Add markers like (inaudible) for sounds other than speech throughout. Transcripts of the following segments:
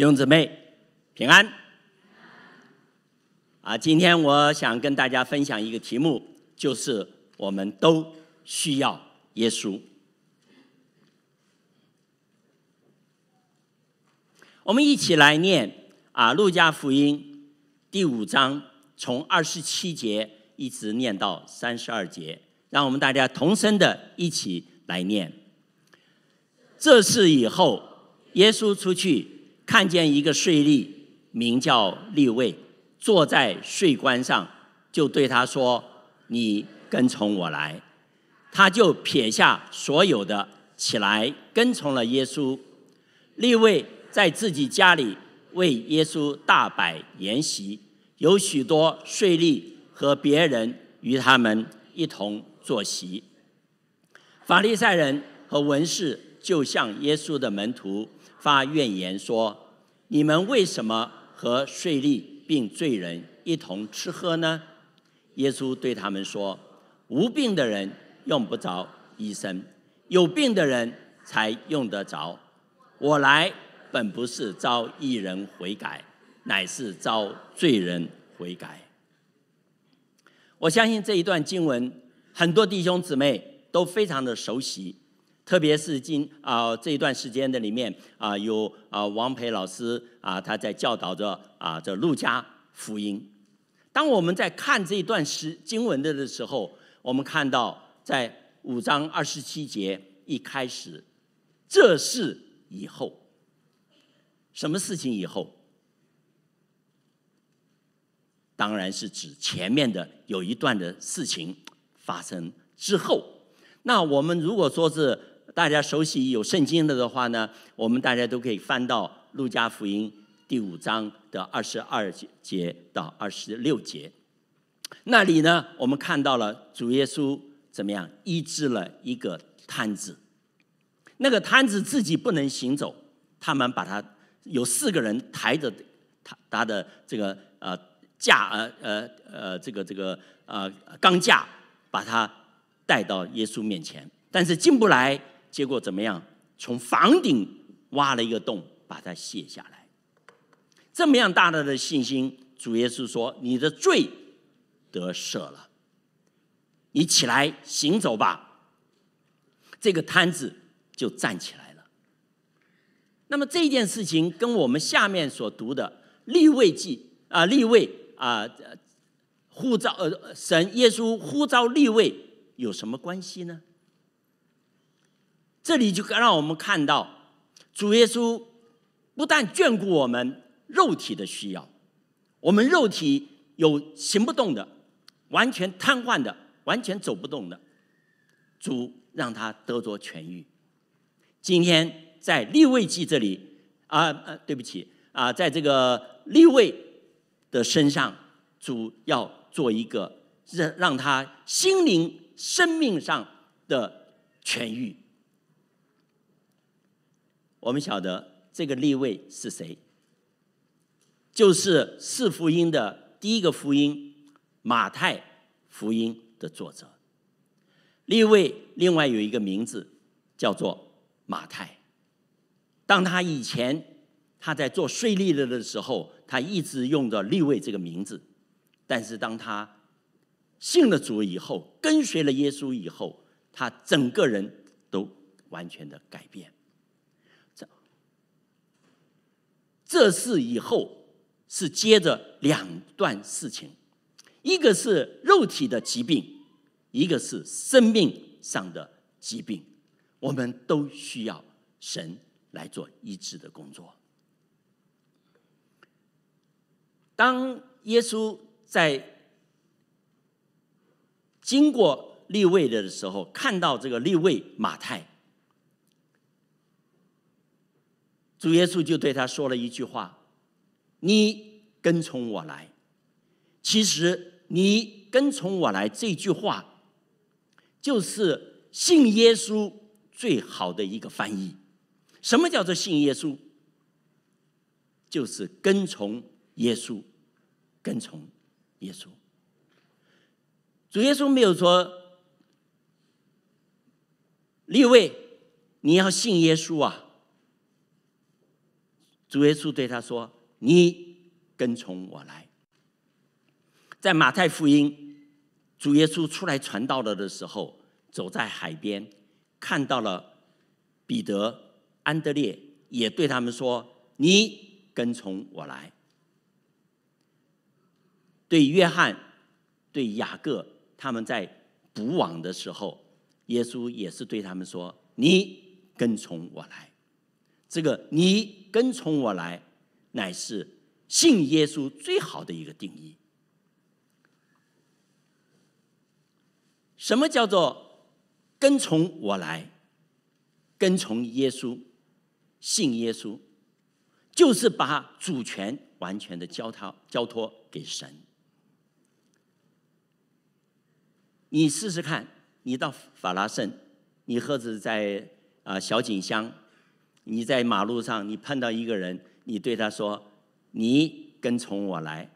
弟兄姊妹，平安！啊，今天我想跟大家分享一个题目，就是我们都需要耶稣。我们一起来念啊，《路加福音》第五章从二十七节一直念到三十二节，让我们大家同声的一起来念。这是以后耶稣出去。看见一个税吏名叫利位，坐在税官上，就对他说：“你跟从我来。”他就撇下所有的，起来跟从了耶稣。利位在自己家里为耶稣大摆筵席，有许多税吏和别人与他们一同坐席。法利赛人和文士就向耶稣的门徒。发怨言说：“你们为什么和税吏并罪人一同吃喝呢？”耶稣对他们说：“无病的人用不着医生，有病的人才用得着。我来本不是招一人悔改，乃是招罪人悔改。”我相信这一段经文，很多弟兄姊妹都非常的熟悉。特别是今啊这一段时间的里面啊，有啊王培老师啊，他在教导着啊这路加福音。当我们在看这一段时经文的的时候，我们看到在五章二十七节一开始，这是以后，什么事情以后？当然是指前面的有一段的事情发生之后。那我们如果说是大家熟悉有圣经的的话呢，我们大家都可以翻到路加福音第五章的二十二节到二十六节，那里呢，我们看到了主耶稣怎么样医治了一个瘫子，那个瘫子自己不能行走，他们把他有四个人抬着他他的这个呃架呃呃呃这个这个呃钢架把他带到耶稣面前，但是进不来。结果怎么样？从房顶挖了一个洞，把它卸下来。这么样大大的信心，主耶稣说：“你的罪得赦了，你起来行走吧。”这个摊子就站起来了。那么这件事情跟我们下面所读的立位记啊，立位啊，呼召呃，神耶稣呼召立位有什么关系呢？这里就让我们看到，主耶稣不但眷顾我们肉体的需要，我们肉体有行不动的、完全瘫痪的、完全走不动的，主让他得着痊愈。今天在立位记这里，啊啊，对不起啊，在这个立位的身上，主要做一个让让他心灵生命上的痊愈。我们晓得这个立位是谁，就是四福音的第一个福音马太福音的作者。立位另外有一个名字叫做马太。当他以前他在做税吏了的时候，他一直用着立位这个名字。但是当他信了主以后，跟随了耶稣以后，他整个人都完全的改变。这是以后是接着两段事情，一个是肉体的疾病，一个是生命上的疾病，我们都需要神来做医治的工作。当耶稣在经过立位的的时候，看到这个立位马太。主耶稣就对他说了一句话：“你跟从我来。”其实，你跟从我来这句话，就是信耶稣最好的一个翻译。什么叫做信耶稣？就是跟从耶稣，跟从耶稣。主耶稣没有说：“列位，你要信耶稣啊。”主耶稣对他说：“你跟从我来。”在马太福音，主耶稣出来传道了的时候，走在海边，看到了彼得、安德烈，也对他们说：“你跟从我来。”对约翰、对雅各，他们在补网的时候，耶稣也是对他们说：“你跟从我来。”这个你。跟从我来，乃是信耶稣最好的一个定义。什么叫做跟从我来？跟从耶稣，信耶稣，就是把主权完全的交他交托给神。你试试看，你到法拉盛，你或者在啊小井乡。你在马路上，你碰到一个人，你对他说：“你跟从我来，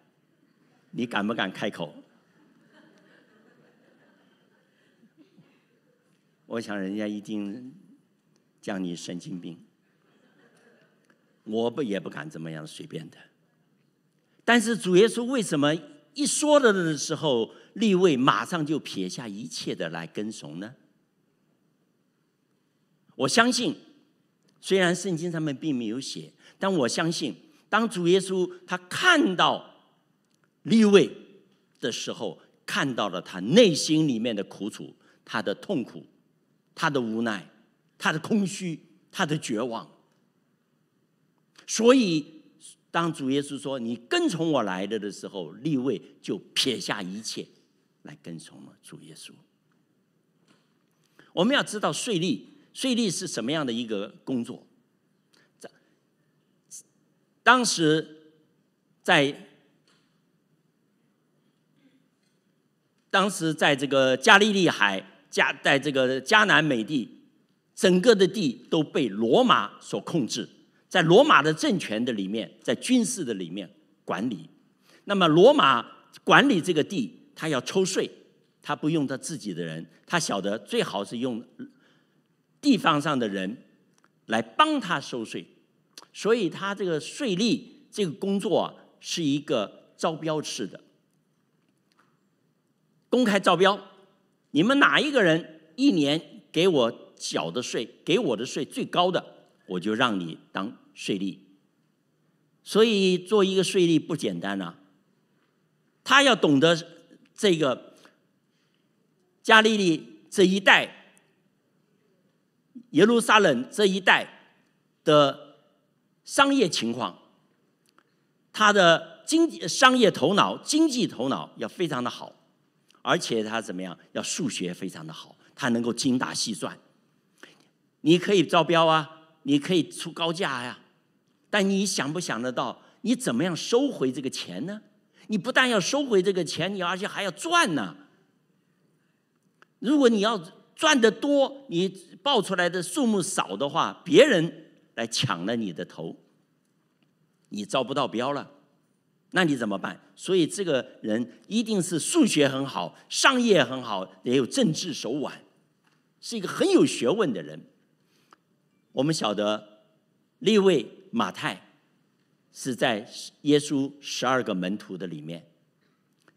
你敢不敢开口？” (laughs) 我想人家一定叫你神经病。我不也不敢这么样随便的。但是主耶稣为什么一说了的时候，立位马上就撇下一切的来跟从呢？我相信。虽然圣经上面并没有写，但我相信，当主耶稣他看到立位的时候，看到了他内心里面的苦楚、他的痛苦、他的无奈、他的空虚、他的绝望，所以当主耶稣说“你跟从我来的”的时候，立位就撇下一切来跟从了主耶稣。我们要知道税利。税率是什么样的一个工作？在当时，在当时在这个加利利海、加在这个迦南美地，整个的地都被罗马所控制，在罗马的政权的里面，在军事的里面管理。那么罗马管理这个地，他要抽税，他不用他自己的人，他晓得最好是用。地方上的人来帮他收税，所以他这个税吏这个工作是一个招标式的，公开招标，你们哪一个人一年给我缴的税，给我的税最高的，我就让你当税吏。所以做一个税吏不简单呐，他要懂得这个加利利这一代耶路撒冷这一带的商业情况，他的经济商业头脑、经济头脑要非常的好，而且他怎么样？要数学非常的好，他能够精打细算。你可以招标啊，你可以出高价呀，但你想不想得到？你怎么样收回这个钱呢？你不但要收回这个钱，你而且还要赚呢。如果你要。赚的多，你报出来的数目少的话，别人来抢了你的头，你招不到标了，那你怎么办？所以这个人一定是数学很好，商业很好，也有政治手腕，是一个很有学问的人。我们晓得，另位马太是在耶稣十二个门徒的里面。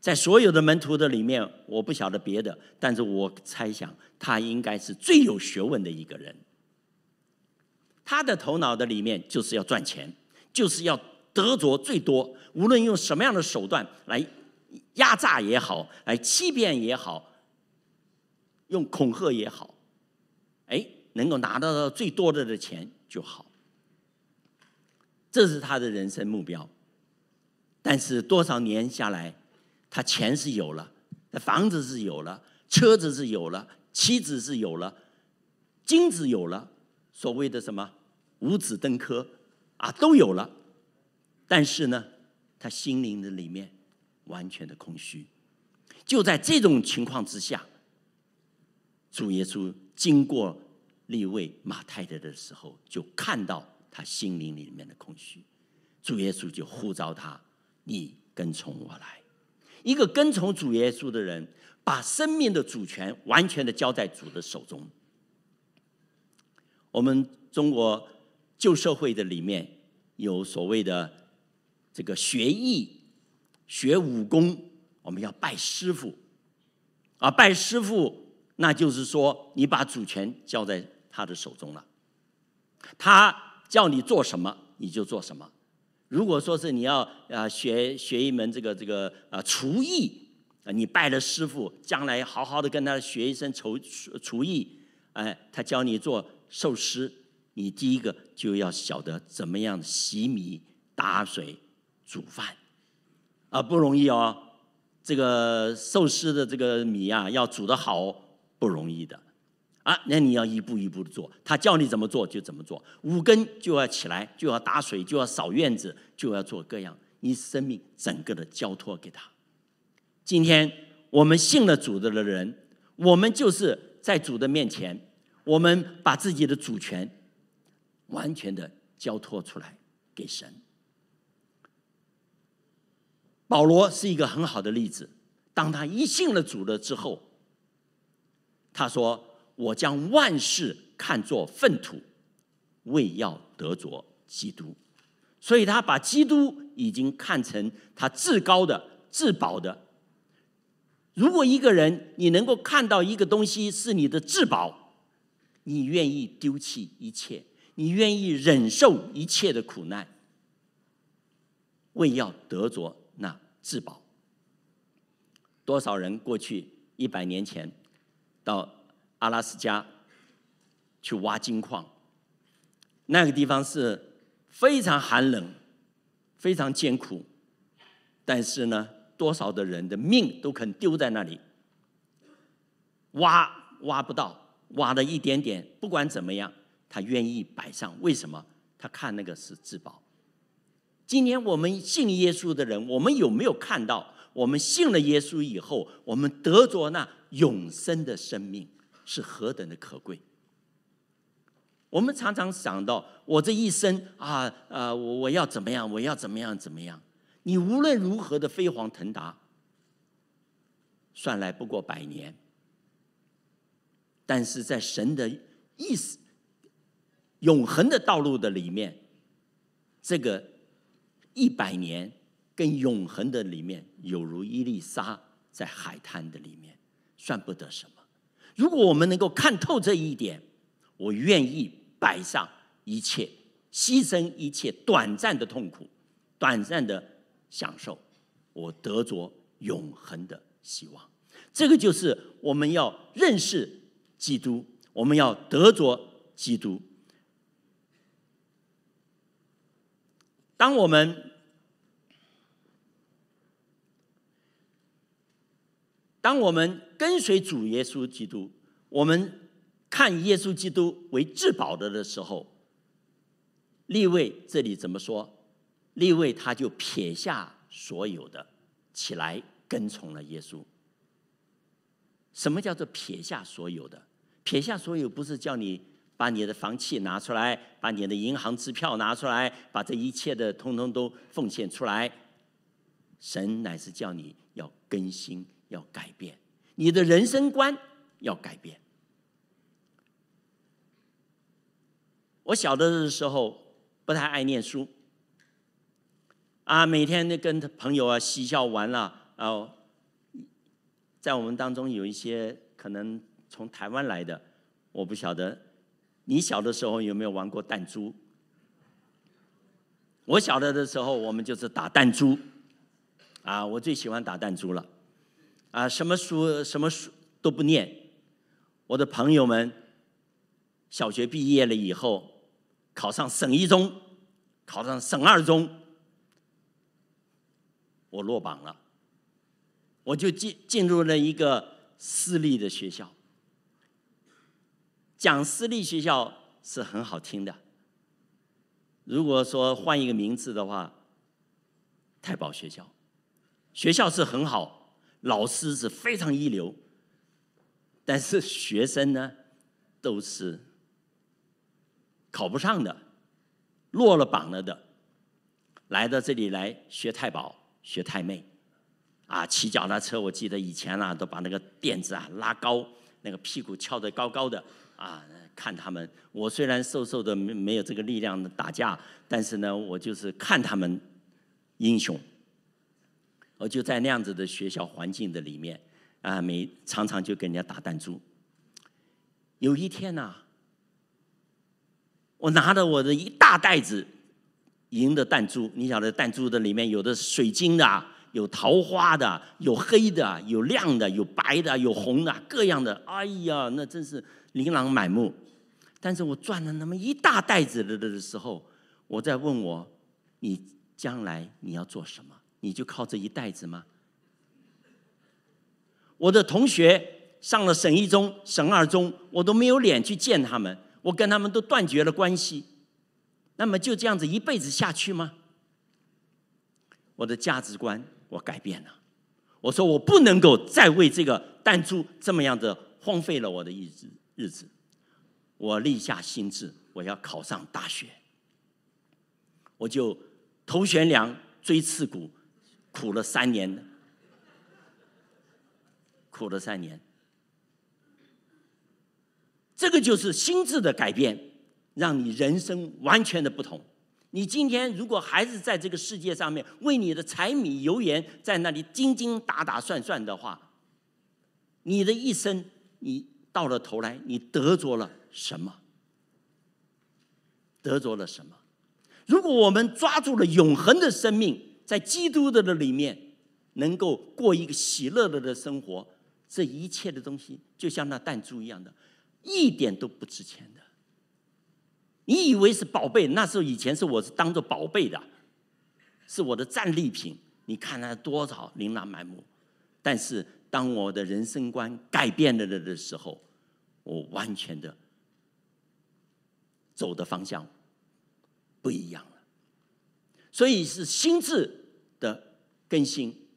在所有的门徒的里面，我不晓得别的，但是我猜想他应该是最有学问的一个人。他的头脑的里面就是要赚钱，就是要得着最多，无论用什么样的手段来压榨也好，来欺骗也好，用恐吓也好，哎，能够拿到最多的的钱就好，这是他的人生目标。但是多少年下来，他钱是有了，那房子是有了，车子是有了，妻子是有了，精子有了，所谓的什么五子登科啊都有了，但是呢，他心灵的里面完全的空虚。就在这种情况之下，主耶稣经过立位马太太的时候，就看到他心灵里面的空虚，主耶稣就呼召他：“你跟从我来。”一个跟从主耶稣的人，把生命的主权完全的交在主的手中。我们中国旧社会的里面有所谓的这个学艺、学武功，我们要拜师傅，啊，拜师傅，那就是说你把主权交在他的手中了，他叫你做什么你就做什么。如果说是你要呃学学一门这个这个呃厨艺，啊你拜了师傅，将来好好的跟他学一身厨厨艺，哎，他教你做寿司，你第一个就要晓得怎么样洗米、打水、煮饭，啊不容易哦，这个寿司的这个米啊要煮的好，不容易的。啊，那你要一步一步的做，他叫你怎么做就怎么做。五更就要起来，就要打水，就要扫院子，就要做各样。你生命整个的交托给他。今天我们信了主的的人，我们就是在主的面前，我们把自己的主权完全的交托出来给神。保罗是一个很好的例子，当他一信了主了之后，他说。我将万事看作粪土，为要得着基督。所以他把基督已经看成他至高的、至宝的。如果一个人你能够看到一个东西是你的至宝，你愿意丢弃一切，你愿意忍受一切的苦难，为要得着那至宝。多少人过去一百年前到？阿拉斯加去挖金矿，那个地方是非常寒冷、非常艰苦，但是呢，多少的人的命都肯丢在那里，挖挖不到，挖了一点点，不管怎么样，他愿意摆上。为什么？他看那个是至宝。今天我们信耶稣的人，我们有没有看到？我们信了耶稣以后，我们得着那永生的生命？是何等的可贵！我们常常想到，我这一生啊，呃，我我要怎么样，我要怎么样怎么样。你无论如何的飞黄腾达，算来不过百年。但是在神的意思、永恒的道路的里面，这个一百年跟永恒的里面，有如一粒沙在海滩的里面，算不得什么。如果我们能够看透这一点，我愿意摆上一切，牺牲一切短暂的痛苦、短暂的享受，我得着永恒的希望。这个就是我们要认识基督，我们要得着基督。当我们，当我们。跟随主耶稣基督，我们看耶稣基督为至宝的的时候，立位这里怎么说？立位他就撇下所有的，起来跟从了耶稣。什么叫做撇下所有的？撇下所有不是叫你把你的房契拿出来，把你的银行支票拿出来，把这一切的通通都奉献出来。神乃是叫你要更新，要改变。你的人生观要改变。我小的时候不太爱念书，啊，每天跟朋友啊嬉笑玩了，哦，在我们当中有一些可能从台湾来的，我不晓得你小的时候有没有玩过弹珠？我小的的时候我们就是打弹珠，啊，我最喜欢打弹珠了。啊，什么书什么书都不念。我的朋友们，小学毕业了以后，考上省一中，考上省二中，我落榜了。我就进进入了一个私立的学校。讲私立学校是很好听的。如果说换一个名字的话，太保学校，学校是很好。老师是非常一流，但是学生呢，都是考不上的，落了榜了的，来到这里来学太保学太妹，啊，骑脚踏车，我记得以前啊，都把那个垫子啊拉高，那个屁股翘得高高的，啊，看他们。我虽然瘦瘦的，没没有这个力量打架，但是呢，我就是看他们英雄。我就在那样子的学校环境的里面啊，每常常就跟人家打弹珠。有一天呐，我拿着我的一大袋子银的弹珠，你晓得弹珠的里面有的是水晶的，有桃花的，有黑的，有亮的，有白的，有红的，各样的。哎呀，那真是琳琅满目。但是我赚了那么一大袋子的的时候，我在问我：你将来你要做什么？你就靠这一袋子吗？我的同学上了省一中、省二中，我都没有脸去见他们，我跟他们都断绝了关系。那么就这样子一辈子下去吗？我的价值观我改变了。我说我不能够再为这个弹珠这么样子荒废了我的日子。日子，我立下心志，我要考上大学。我就头悬梁，锥刺股。苦了三年，苦了三年，这个就是心智的改变，让你人生完全的不同。你今天如果还是在这个世界上面为你的柴米油盐在那里斤斤打打算算的话，你的一生，你到了头来，你得着了什么？得着了什么？如果我们抓住了永恒的生命。在基督的的里面，能够过一个喜乐乐的生活，这一切的东西就像那弹珠一样的，一点都不值钱的。你以为是宝贝，那时候以前是我是当做宝贝的，是我的战利品。你看它多少琳琅满目，但是当我的人生观改变了的的时候，我完全的走的方向不一样了。所以是心智的更新，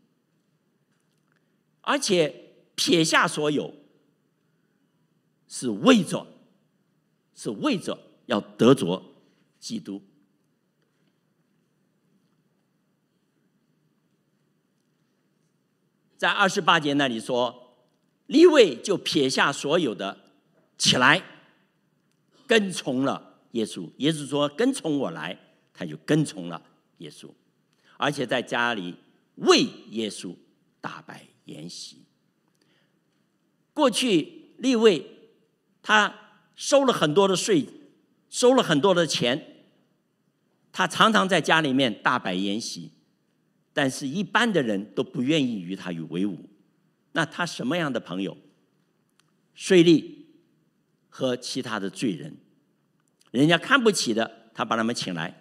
而且撇下所有，是为着，是为着要得着基督。在二十八节那里说，立位就撇下所有的起来，跟从了耶稣。耶稣说：“跟从我来”，他就跟从了。耶稣，而且在家里为耶稣大摆筵席。过去立位，他收了很多的税，收了很多的钱，他常常在家里面大摆筵席，但是一般的人都不愿意与他与为伍。那他什么样的朋友？税吏和其他的罪人，人家看不起的，他把他们请来。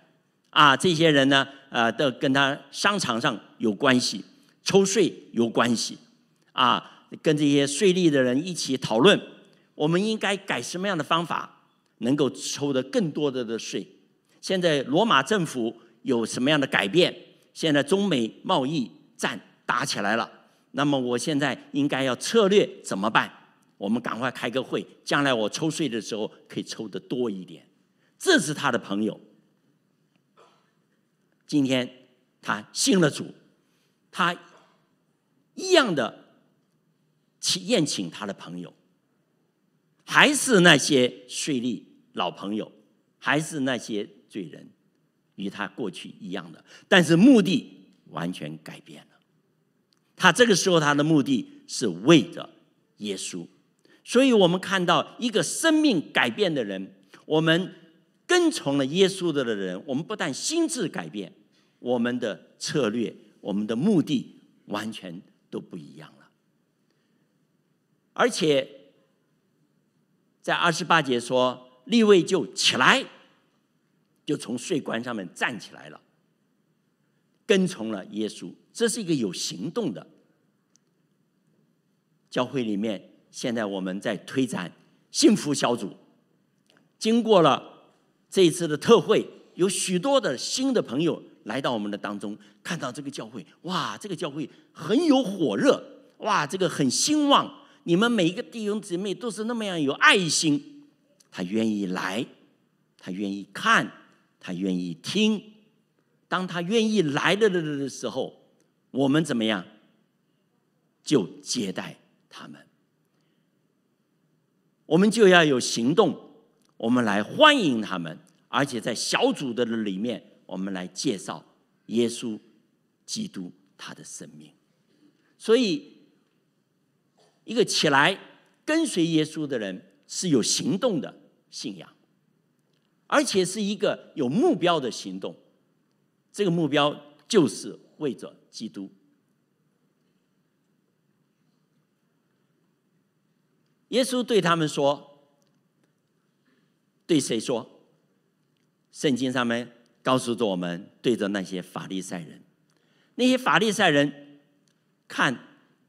啊，这些人呢，呃，都跟他商场上有关系，抽税有关系，啊，跟这些税利的人一起讨论，我们应该改什么样的方法，能够抽的更多的的税。现在罗马政府有什么样的改变？现在中美贸易战打起来了，那么我现在应该要策略怎么办？我们赶快开个会，将来我抽税的时候可以抽的多一点。这是他的朋友。今天他信了主，他一样的请宴请他的朋友，还是那些税吏老朋友，还是那些罪人，与他过去一样的，但是目的完全改变了。他这个时候他的目的是为着耶稣，所以我们看到一个生命改变的人，我们跟从了耶稣的的人，我们不但心智改变。我们的策略，我们的目的完全都不一样了。而且，在二十八节说，立位就起来，就从税关上面站起来了，跟从了耶稣。这是一个有行动的教会里面。现在我们在推展幸福小组，经过了这一次的特会，有许多的新的朋友。来到我们的当中，看到这个教会，哇，这个教会很有火热，哇，这个很兴旺。你们每一个弟兄姊妹都是那么样有爱心，他愿意来，他愿意看，他愿意听。当他愿意来的的的时候，我们怎么样？就接待他们。我们就要有行动，我们来欢迎他们，而且在小组的里面。我们来介绍耶稣基督他的生命，所以一个起来跟随耶稣的人是有行动的信仰，而且是一个有目标的行动，这个目标就是为着基督。耶稣对他们说：“对谁说？”圣经上面。告诉着我们，对着那些法利赛人，那些法利赛人，看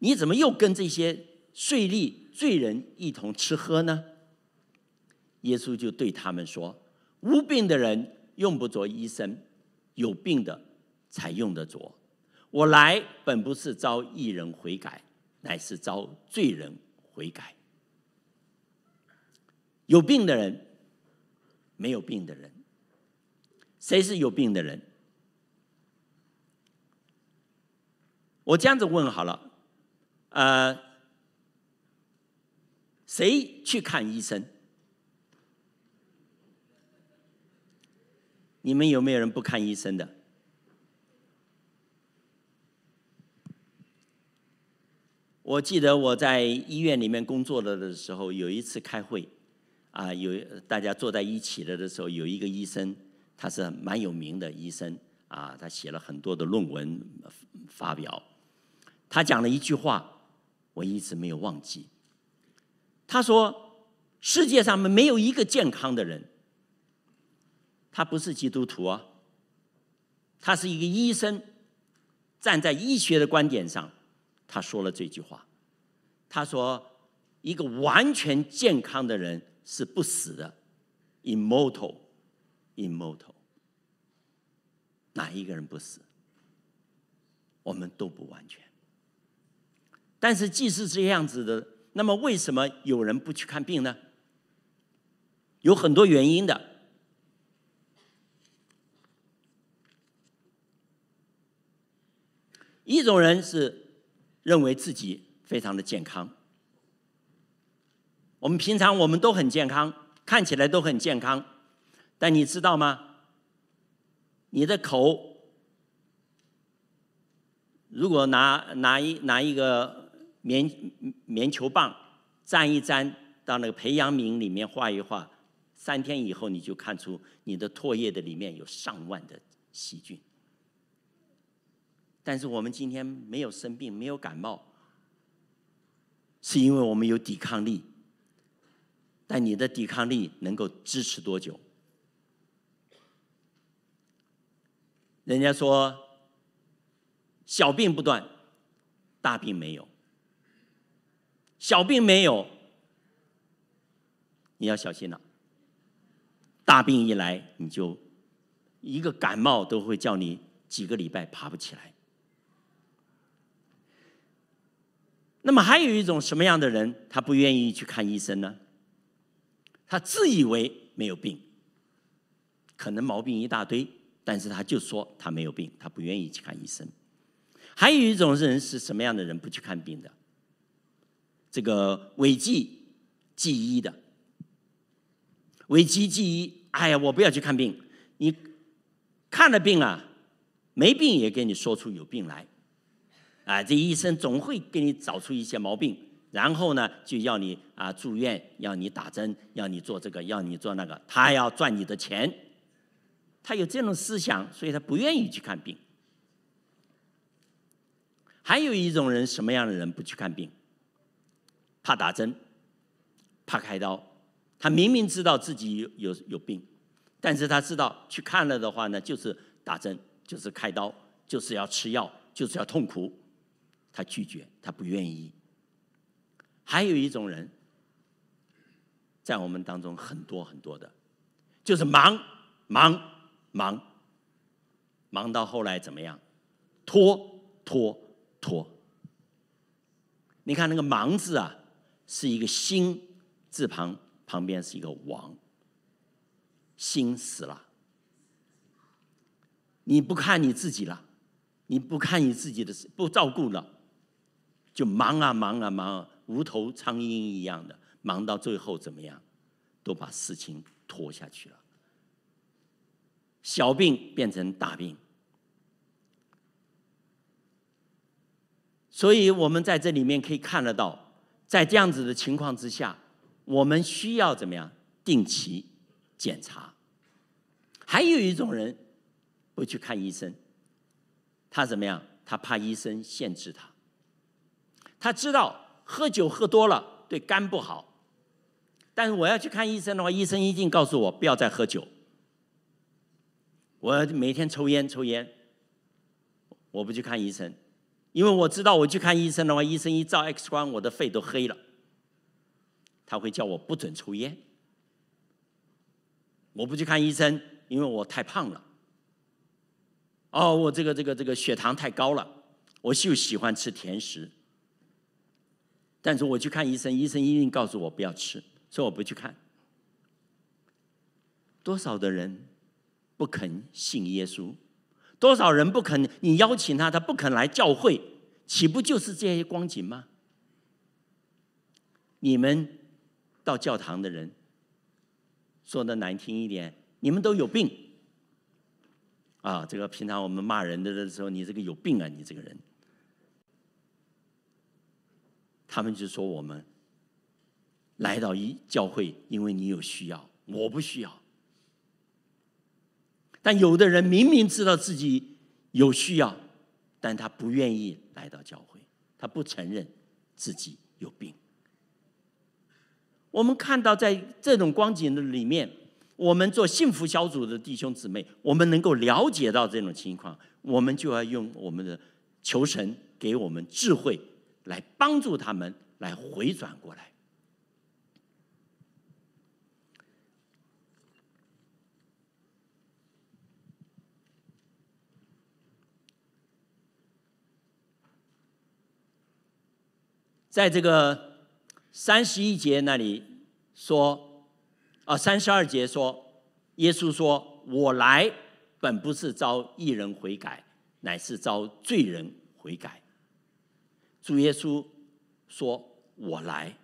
你怎么又跟这些税吏、罪人一同吃喝呢？耶稣就对他们说：“无病的人用不着医生，有病的才用得着。我来本不是招义人悔改，乃是招罪人悔改。有病的人，没有病的人。”谁是有病的人？我这样子问好了，呃，谁去看医生？你们有没有人不看医生的？我记得我在医院里面工作了的时候，有一次开会，啊，有大家坐在一起了的时候，有一个医生。他是蛮有名的医生啊，他写了很多的论文发表。他讲了一句话，我一直没有忘记。他说：“世界上没有一个健康的人。”他不是基督徒啊，他是一个医生，站在医学的观点上，他说了这句话。他说：“一个完全健康的人是不死的，immortal。” in mortal，哪一个人不死？我们都不完全。但是既是这样子的，那么为什么有人不去看病呢？有很多原因的。一种人是认为自己非常的健康。我们平常我们都很健康，看起来都很健康。但你知道吗？你的口如果拿拿一拿一个棉棉球棒沾一沾到那个培养皿里面画一画，三天以后你就看出你的唾液的里面有上万的细菌。但是我们今天没有生病没有感冒，是因为我们有抵抗力。但你的抵抗力能够支持多久？人家说小病不断，大病没有。小病没有，你要小心了。大病一来，你就一个感冒都会叫你几个礼拜爬不起来。那么还有一种什么样的人，他不愿意去看医生呢？他自以为没有病，可能毛病一大堆。但是他就说他没有病，他不愿意去看医生。还有一种人是什么样的人不去看病的？这个伪记记医的，伪记记医，哎呀，我不要去看病。你看了病啊，没病也给你说出有病来，哎，这医生总会给你找出一些毛病，然后呢就要你啊住院，要你打针，要你做这个，要你做那个，他要赚你的钱。他有这种思想，所以他不愿意去看病。还有一种人，什么样的人不去看病？怕打针，怕开刀。他明明知道自己有有有病，但是他知道去看了的话呢，就是打针，就是开刀，就是要吃药，就是要痛苦。他拒绝，他不愿意。还有一种人，在我们当中很多很多的，就是忙忙。忙，忙到后来怎么样？拖拖拖！你看那个“忙”字啊，是一个“心”字旁，旁边是一个“王”，心死了。你不看你自己了，你不看你自己的不照顾了，就忙啊忙啊忙，无头苍蝇一样的忙到最后怎么样？都把事情拖下去了。小病变成大病，所以我们在这里面可以看得到，在这样子的情况之下，我们需要怎么样定期检查？还有一种人不去看医生，他怎么样？他怕医生限制他，他知道喝酒喝多了对肝不好，但是我要去看医生的话，医生一定告诉我不要再喝酒。我每天抽烟抽烟，我不去看医生，因为我知道我去看医生的话，医生一照 X 光，我的肺都黑了。他会叫我不准抽烟。我不去看医生，因为我太胖了。哦，我这个这个这个血糖太高了，我就喜欢吃甜食。但是我去看医生，医生一定告诉我不要吃，所以我不去看。多少的人？不肯信耶稣，多少人不肯？你邀请他，他不肯来教会，岂不就是这些光景吗？你们到教堂的人，说的难听一点，你们都有病。啊，这个平常我们骂人的的时候，你这个有病啊，你这个人。他们就说我们来到一教会，因为你有需要，我不需要。但有的人明明知道自己有需要，但他不愿意来到教会，他不承认自己有病。我们看到在这种光景的里面，我们做幸福小组的弟兄姊妹，我们能够了解到这种情况，我们就要用我们的求神给我们智慧来帮助他们来回转过来。在这个三十一节那里说，啊，三十二节说，耶稣说：“我来本不是招一人悔改，乃是招罪人悔改。”主耶稣说：“我来。”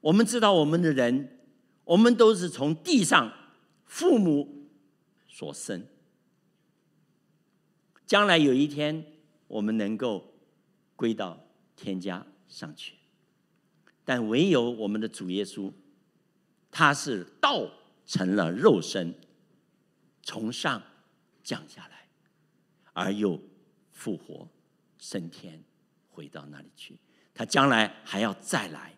我们知道，我们的人，我们都是从地上父母所生。将来有一天，我们能够归到。添加上去，但唯有我们的主耶稣，他是道成了肉身，从上降下来，而又复活升天，回到那里去。他将来还要再来。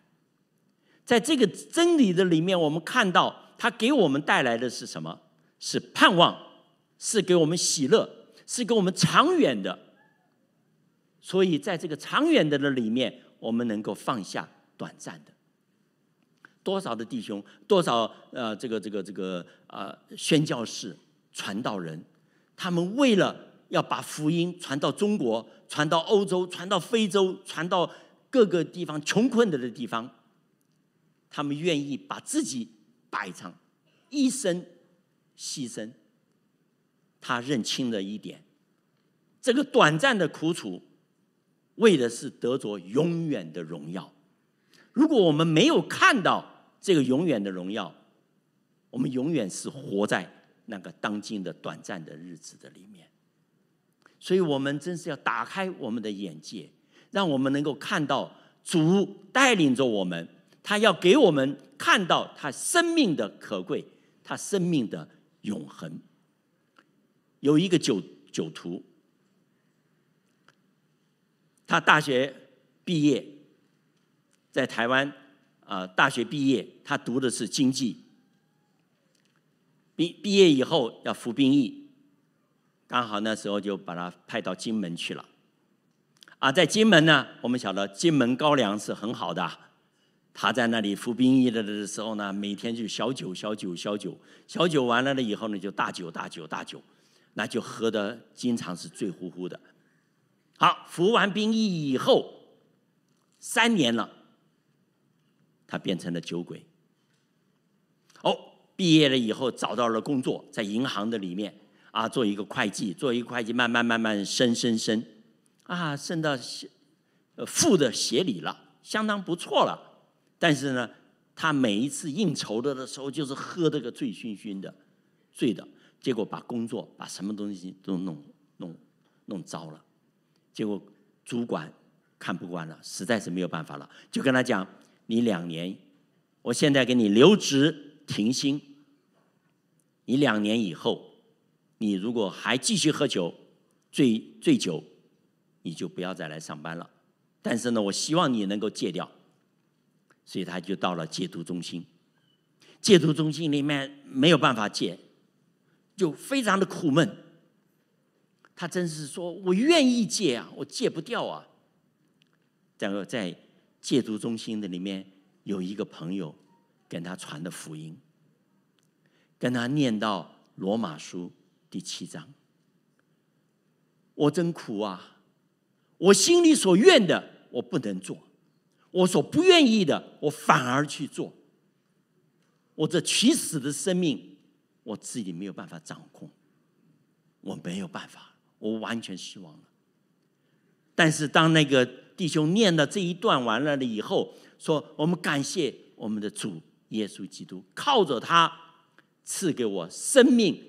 在这个真理的里面，我们看到他给我们带来的是什么？是盼望，是给我们喜乐，是给我们长远的。所以，在这个长远的那里面，我们能够放下短暂的。多少的弟兄，多少呃，这个这个这个呃，宣教士、传道人，他们为了要把福音传到中国、传到欧洲、传到非洲、传到各个地方穷困的的地方，他们愿意把自己摆上，一生牺牲。他认清了一点，这个短暂的苦楚。为的是得着永远的荣耀。如果我们没有看到这个永远的荣耀，我们永远是活在那个当今的短暂的日子的里面。所以我们真是要打开我们的眼界，让我们能够看到主带领着我们，他要给我们看到他生命的可贵，他生命的永恒。有一个酒酒徒。他大学毕业，在台湾啊，大学毕业，他读的是经济。毕毕业以后要服兵役，刚好那时候就把他派到金门去了。啊，在金门呢，我们晓得金门高粱是很好的。他在那里服兵役的的时候呢，每天就小酒小酒小酒小酒完了了以后呢，就大酒大酒大酒，那就喝的经常是醉乎乎的。好，服完兵役以后三年了，他变成了酒鬼。哦，毕业了以后找到了工作，在银行的里面啊，做一个会计，做一个会计，慢慢慢慢升升升，啊，升到呃副的协理了，相当不错了。但是呢，他每一次应酬的的时候，就是喝的个醉醺醺的、醉的，结果把工作、把什么东西都弄弄弄糟了。结果主管看不惯了，实在是没有办法了，就跟他讲：“你两年，我现在给你留职停薪。你两年以后，你如果还继续喝酒、醉醉酒，你就不要再来上班了。但是呢，我希望你能够戒掉。”所以他就到了戒毒中心。戒毒中心里面没有办法戒，就非常的苦闷。他真是说：“我愿意戒啊，我戒不掉啊。”然后在戒毒中心的里面，有一个朋友跟他传的福音，跟他念到罗马书第七章：“我真苦啊！我心里所愿的，我不能做；我所不愿意的，我反而去做。我这取死的生命，我自己没有办法掌控，我没有办法。”我完全失望了，但是当那个弟兄念了这一段完了了以后，说我们感谢我们的主耶稣基督，靠着他赐给我生命，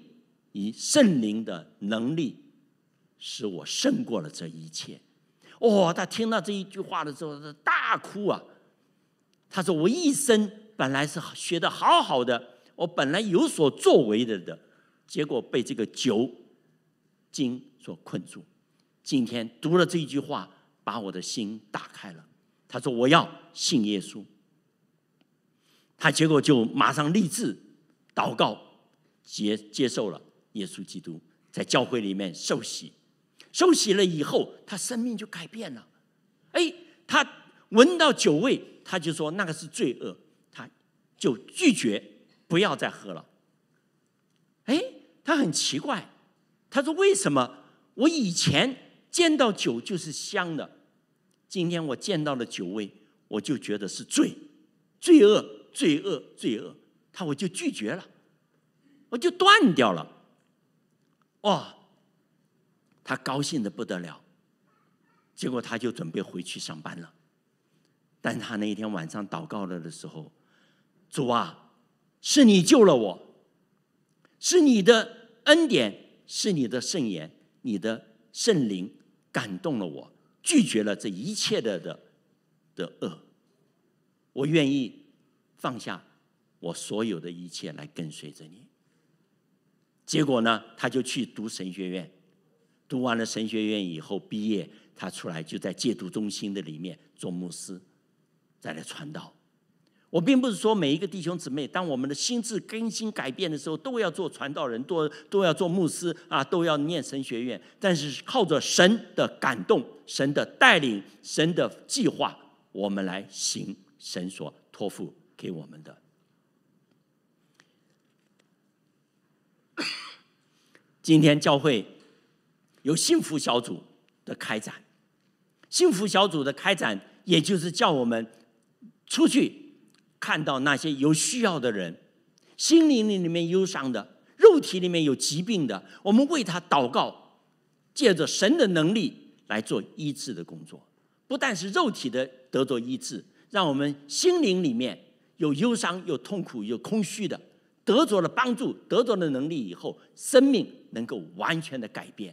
以圣灵的能力，使我胜过了这一切。哦，他听到这一句话的时候他大哭啊，他说我一生本来是学的好好的，我本来有所作为的的，结果被这个酒。经所困住，今天读了这句话，把我的心打开了。他说：“我要信耶稣。”他结果就马上立志祷告，接接受了耶稣基督，在教会里面受洗。受洗了以后，他生命就改变了。哎，他闻到酒味，他就说：“那个是罪恶。”他就拒绝不要再喝了。哎，他很奇怪。他说：“为什么我以前见到酒就是香的？今天我见到了酒味，我就觉得是罪，罪恶，罪恶，罪恶。他我就拒绝了，我就断掉了。哇！他高兴的不得了。结果他就准备回去上班了。但他那一天晚上祷告了的时候，主啊，是你救了我，是你的恩典。”是你的圣言，你的圣灵感动了我，拒绝了这一切的的的恶，我愿意放下我所有的一切来跟随着你。结果呢，他就去读神学院，读完了神学院以后毕业，他出来就在戒毒中心的里面做牧师，再来传道。我并不是说每一个弟兄姊妹，当我们的心智更新改变的时候，都要做传道人，都都要做牧师啊，都要念神学院。但是靠着神的感动、神的带领、神的计划，我们来行神所托付给我们的。(coughs) 今天教会有幸福小组的开展，幸福小组的开展，也就是叫我们出去。看到那些有需要的人，心灵里面忧伤的，肉体里面有疾病的，我们为他祷告，借着神的能力来做医治的工作。不但是肉体的得着医治，让我们心灵里面有忧伤、有痛苦、有空虚的，得着了帮助，得着了能力以后，生命能够完全的改变。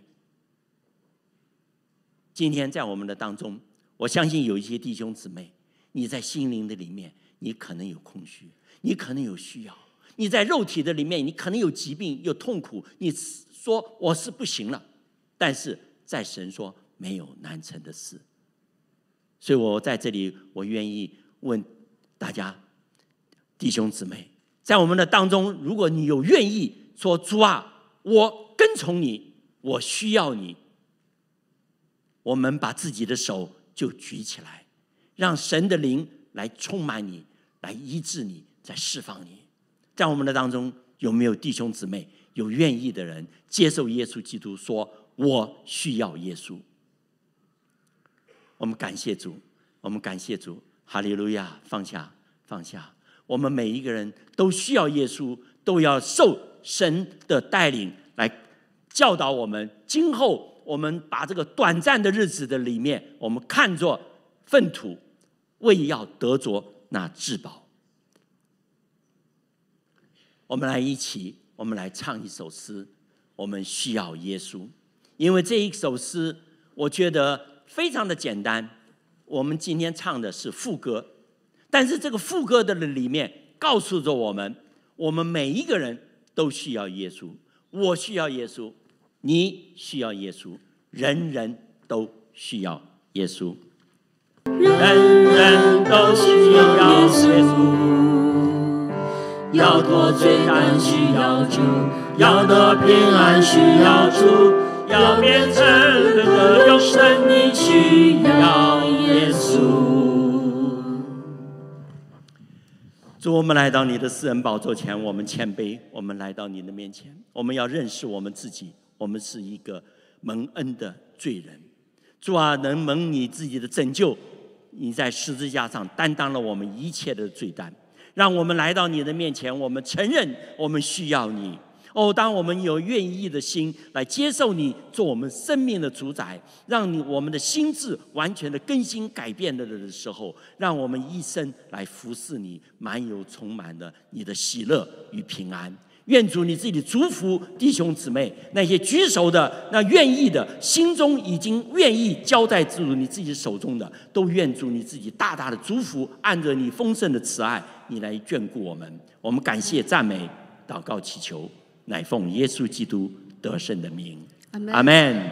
今天在我们的当中，我相信有一些弟兄姊妹，你在心灵的里面。你可能有空虚，你可能有需要，你在肉体的里面，你可能有疾病、有痛苦。你说我是不行了，但是在神说没有难成的事。所以我在这里，我愿意问大家，弟兄姊妹，在我们的当中，如果你有愿意说主啊，我跟从你，我需要你，我们把自己的手就举起来，让神的灵来充满你。来医治你，在释放你，在我们的当中有没有弟兄姊妹有愿意的人接受耶稣基督？说，我需要耶稣。我们感谢主，我们感谢主，哈利路亚！放下，放下，我们每一个人都需要耶稣，都要受神的带领来教导我们。今后我们把这个短暂的日子的里面，我们看作粪土，为要得着。那至宝，我们来一起，我们来唱一首诗。我们需要耶稣，因为这一首诗我觉得非常的简单。我们今天唱的是副歌，但是这个副歌的里面告诉着我们，我们每一个人都需要耶稣，我需要耶稣，你需要耶稣，人人都需要耶稣。人人都需要耶稣，要多罪难需要主，要多平安需要主，要变成的永生，你需要耶稣。主，我们来到你的私人宝座前，我们谦卑，我们来到你的面前，我们要认识我们自己，我们是一个蒙恩的罪人。主啊，能蒙你自己的拯救。你在十字架上担当了我们一切的罪担，让我们来到你的面前，我们承认我们需要你。哦，当我们有愿意的心来接受你，做我们生命的主宰，让你我们的心智完全的更新改变的的时候，让我们一生来服侍你，满有充满的你的喜乐与平安。愿主你自己的祝福弟兄姊妹，那些举手的、那愿意的，心中已经愿意交在主你自己手中的，都愿主你自己大大的祝福，按着你丰盛的慈爱，你来眷顾我们。我们感谢、赞美、祷告、祈求，乃奉耶稣基督得胜的名，阿门。